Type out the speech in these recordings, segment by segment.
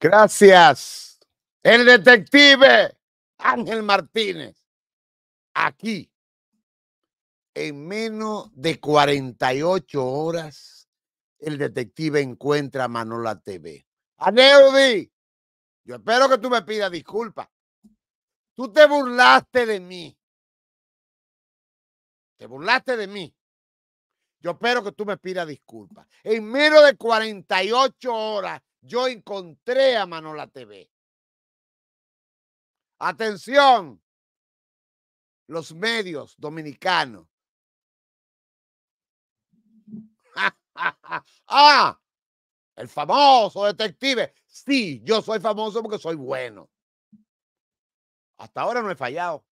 Gracias. El detective Ángel Martínez, aquí, en menos de 48 horas, el detective encuentra a Manola TV. Aneudi, yo espero que tú me pidas disculpas. Tú te burlaste de mí. Te burlaste de mí. Yo espero que tú me pidas disculpas. En menos de 48 horas yo encontré a Manola TV. Atención, los medios dominicanos. ah, el famoso detective. Sí, yo soy famoso porque soy bueno. Hasta ahora no he fallado.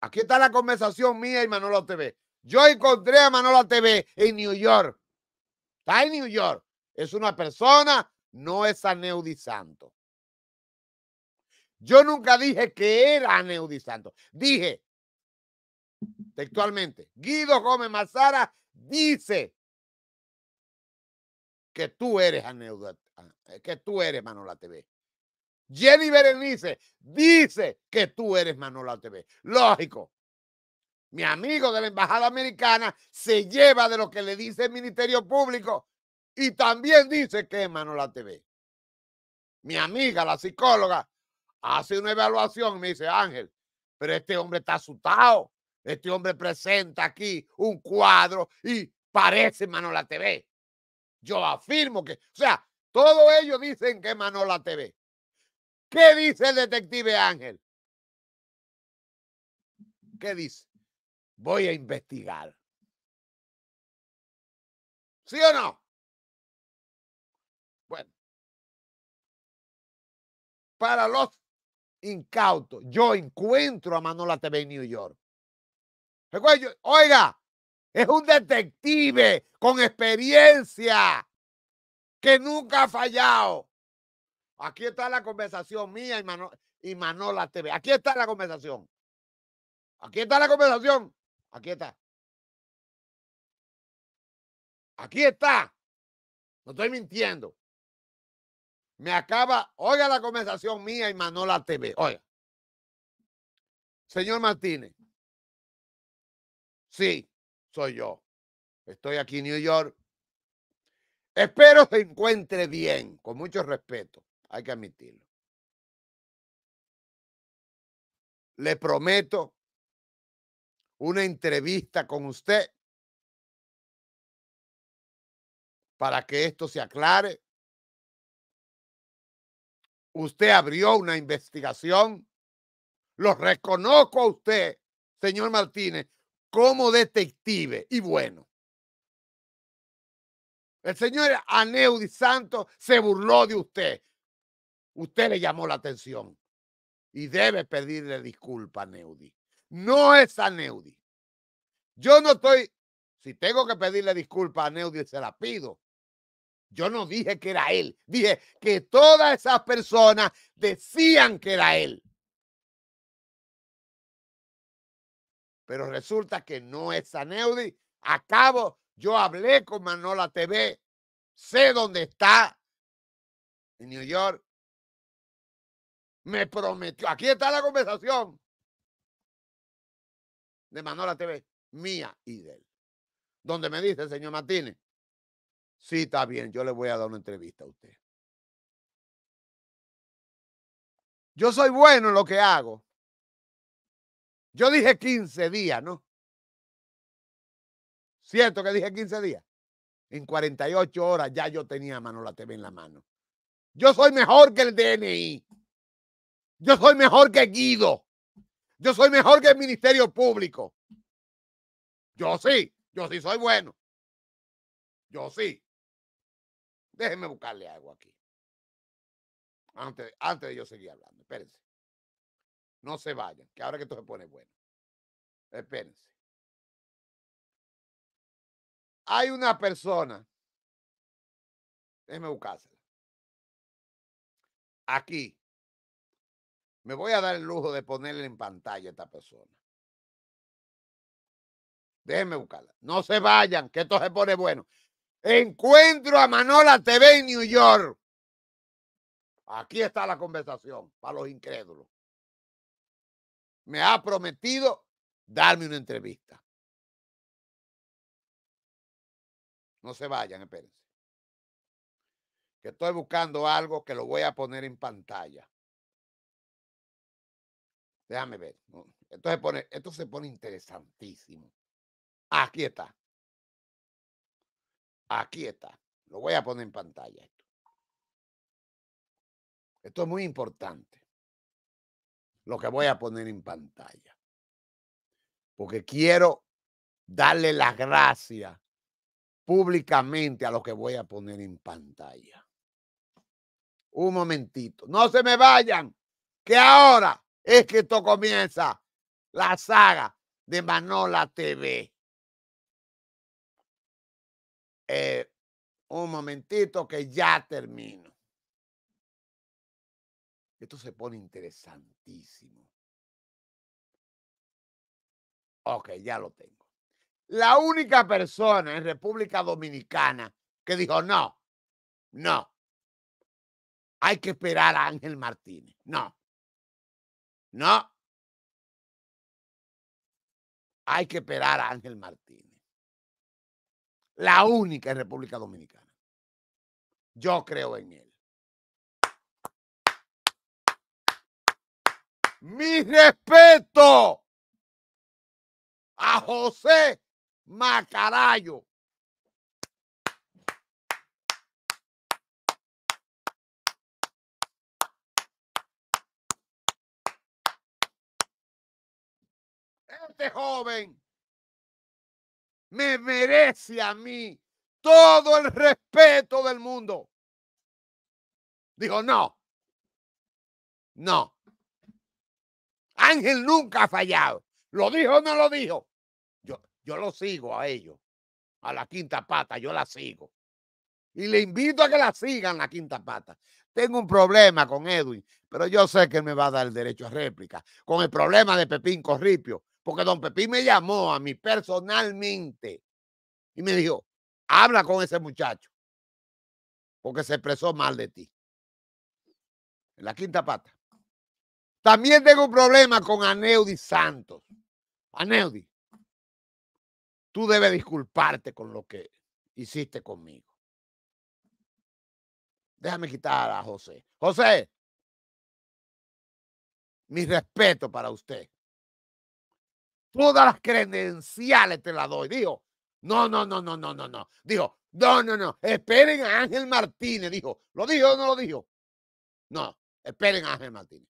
Aquí está la conversación mía y Manola TV. Yo encontré a Manola TV en New York. Está en New York. Es una persona, no es aneudisanto. Santo. Yo nunca dije que era aneudisanto. Santo. Dije textualmente, Guido Gómez Mazara dice que tú eres Aneudi, eh, que tú eres Manola TV. Jenny Berenice dice que tú eres Manola TV. Lógico, mi amigo de la Embajada Americana, se lleva de lo que le dice el Ministerio Público y también dice que es Manola TV. Mi amiga, la psicóloga, hace una evaluación y me dice, Ángel, pero este hombre está asustado. Este hombre presenta aquí un cuadro y parece Manola TV. Yo afirmo que, o sea, todos ellos dicen que es Manola TV. ¿Qué dice el detective Ángel? ¿Qué dice? voy a investigar. ¿Sí o no? Bueno, para los incautos, yo encuentro a Manola TV en New York. oiga, es un detective con experiencia que nunca ha fallado. Aquí está la conversación mía y, y Manola TV. Aquí está la conversación. Aquí está la conversación. Aquí está. Aquí está. No estoy mintiendo. Me acaba, oiga la conversación mía y Manola TV. Oiga. Señor Martínez. Sí, soy yo. Estoy aquí en New York. Espero se encuentre bien, con mucho respeto. Hay que admitirlo. Le prometo una entrevista con usted para que esto se aclare. Usted abrió una investigación. Lo reconozco a usted, señor Martínez, como detective y bueno. El señor Aneudi Santos se burló de usted. Usted le llamó la atención y debe pedirle disculpas, Neudi no es a Neudi. Yo no estoy, si tengo que pedirle disculpas a Neudi, se la pido. Yo no dije que era él, dije que todas esas personas decían que era él. Pero resulta que no es a Neudi. Acabo, yo hablé con Manola TV, sé dónde está, en New York. Me prometió, aquí está la conversación de Manola TV, mía y de él. Donde me dice, el señor Martínez, sí, está bien, yo le voy a dar una entrevista a usted. Yo soy bueno en lo que hago. Yo dije 15 días, ¿no? ¿Cierto que dije 15 días? En 48 horas ya yo tenía a Manola TV en la mano. Yo soy mejor que el DNI. Yo soy mejor que Guido. Yo soy mejor que el Ministerio Público. Yo sí, yo sí soy bueno. Yo sí. Déjenme buscarle algo aquí. Antes, antes de yo seguir hablando, espérense. No se vayan, que ahora que esto se pone bueno. Espérense. Hay una persona. Déjenme buscársela. Aquí me voy a dar el lujo de ponerle en pantalla a esta persona. Déjenme buscarla. No se vayan, que esto se pone bueno. Encuentro a Manola TV en New York. Aquí está la conversación para los incrédulos. Me ha prometido darme una entrevista. No se vayan, espérense. Que estoy buscando algo que lo voy a poner en pantalla. Déjame ver. pone, esto se pone interesantísimo. Aquí está. Aquí está. Lo voy a poner en pantalla. Esto, esto es muy importante. Lo que voy a poner en pantalla. Porque quiero darle las gracias públicamente a lo que voy a poner en pantalla. Un momentito. No se me vayan. Que ahora es que esto comienza la saga de Manola TV. Eh, un momentito que ya termino. Esto se pone interesantísimo. Ok, ya lo tengo. La única persona en República Dominicana que dijo no, no, hay que esperar a Ángel Martínez. No, no. Hay que esperar a Ángel Martínez. La única en República Dominicana. Yo creo en él. Mi respeto a José Macarayo. este joven me merece a mí todo el respeto del mundo. Dijo, no, no. Ángel nunca ha fallado. ¿Lo dijo o no lo dijo? Yo, yo lo sigo a ellos, a la quinta pata, yo la sigo. Y le invito a que la sigan la quinta pata. Tengo un problema con Edwin, pero yo sé que me va a dar el derecho a réplica. Con el problema de Pepín Corripio, porque don Pepín me llamó a mí personalmente y me dijo, habla con ese muchacho, porque se expresó mal de ti. En la quinta pata. También tengo un problema con Aneudi Santos. Aneudi, tú debes disculparte con lo que hiciste conmigo. Déjame quitar a José. José, mi respeto para usted todas las credenciales te las doy. Dijo, no, no, no, no, no, no, no. Dijo, no, no, no, esperen a Ángel Martínez. Dijo, ¿lo dijo o no lo dijo? No, esperen a Ángel Martínez.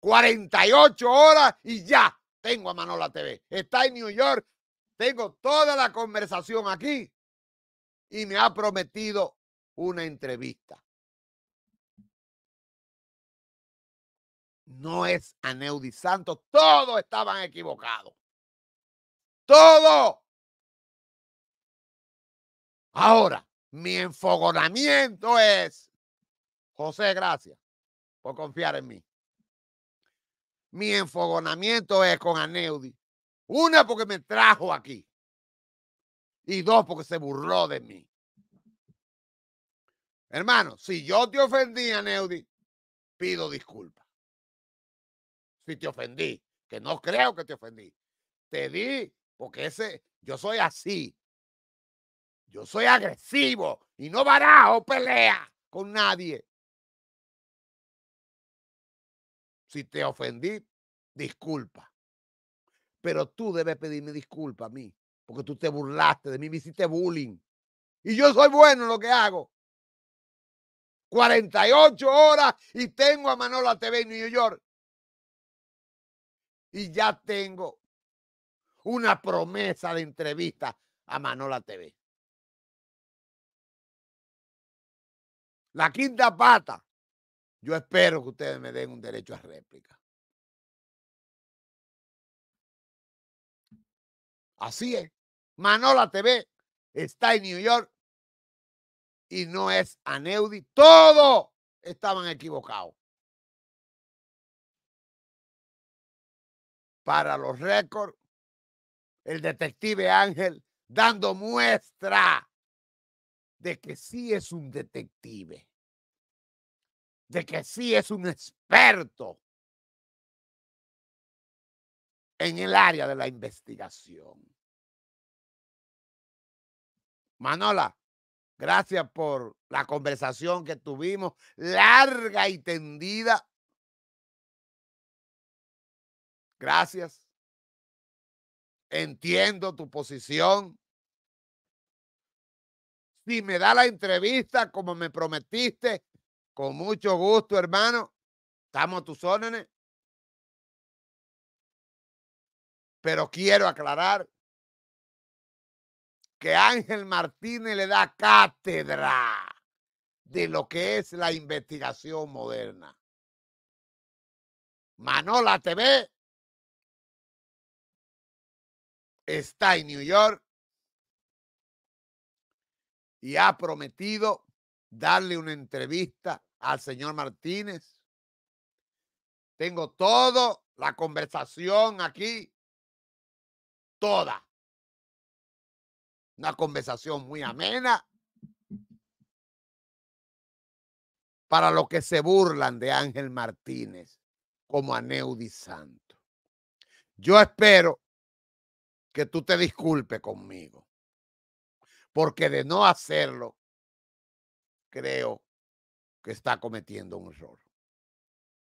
48 horas y ya tengo a Manola TV. Está en New York, tengo toda la conversación aquí y me ha prometido una entrevista. no es aneudi Santos. Todos estaban equivocados. Todo. Ahora, mi enfogonamiento es, José, gracias por confiar en mí. Mi enfogonamiento es con Aneudi. Una, porque me trajo aquí. Y dos, porque se burló de mí. Hermano, si yo te ofendí, Aneudi, pido disculpas si te ofendí, que no creo que te ofendí. Te di, porque ese, yo soy así. Yo soy agresivo y no barajo pelea con nadie. Si te ofendí, disculpa. Pero tú debes pedirme disculpa a mí, porque tú te burlaste de mí, me hiciste bullying. Y yo soy bueno en lo que hago. 48 horas y tengo a Manola TV en New York y ya tengo una promesa de entrevista a Manola TV. La quinta pata. Yo espero que ustedes me den un derecho a réplica. Así es. Manola TV está en New York y no es Aneudi. Todo estaban equivocados. para los récords, el detective Ángel dando muestra de que sí es un detective, de que sí es un experto en el área de la investigación. Manola, gracias por la conversación que tuvimos, larga y tendida. Gracias. Entiendo tu posición. Si me da la entrevista como me prometiste, con mucho gusto, hermano, estamos a tus órdenes. Pero quiero aclarar que Ángel Martínez le da cátedra de lo que es la investigación moderna. Manola TV está en New York y ha prometido darle una entrevista al señor Martínez. Tengo toda la conversación aquí, toda. Una conversación muy amena para los que se burlan de Ángel Martínez como a Neudi Santo. Yo espero que tú te disculpes conmigo. Porque de no hacerlo, creo que está cometiendo un error.